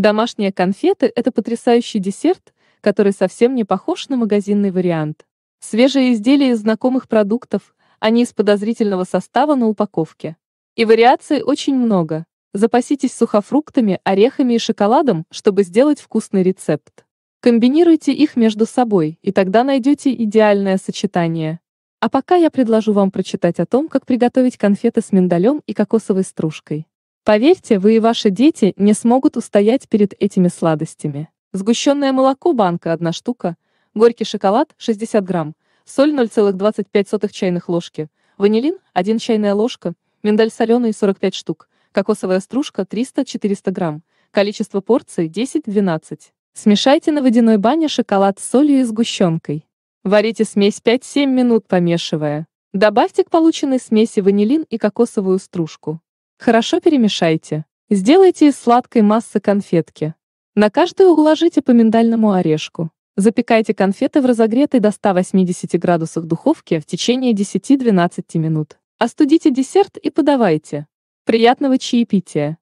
Домашние конфеты – это потрясающий десерт, который совсем не похож на магазинный вариант. Свежие изделия из знакомых продуктов, а не из подозрительного состава на упаковке. И вариаций очень много. Запаситесь сухофруктами, орехами и шоколадом, чтобы сделать вкусный рецепт. Комбинируйте их между собой, и тогда найдете идеальное сочетание. А пока я предложу вам прочитать о том, как приготовить конфеты с миндалем и кокосовой стружкой. Поверьте, вы и ваши дети не смогут устоять перед этими сладостями. Сгущенное молоко банка – одна штука, горький шоколад – 60 грамм, соль 0,25 чайных ложки, ванилин – 1 чайная ложка, миндаль соленый – 45 штук, кокосовая стружка – 300-400 грамм, количество порций – 10-12. Смешайте на водяной бане шоколад с солью и сгущенкой. Варите смесь 5-7 минут, помешивая. Добавьте к полученной смеси ванилин и кокосовую стружку. Хорошо перемешайте. Сделайте из сладкой массы конфетки. На каждую уложите по миндальному орешку. Запекайте конфеты в разогретой до 180 градусах духовке в течение 10-12 минут. Остудите десерт и подавайте. Приятного чаепития!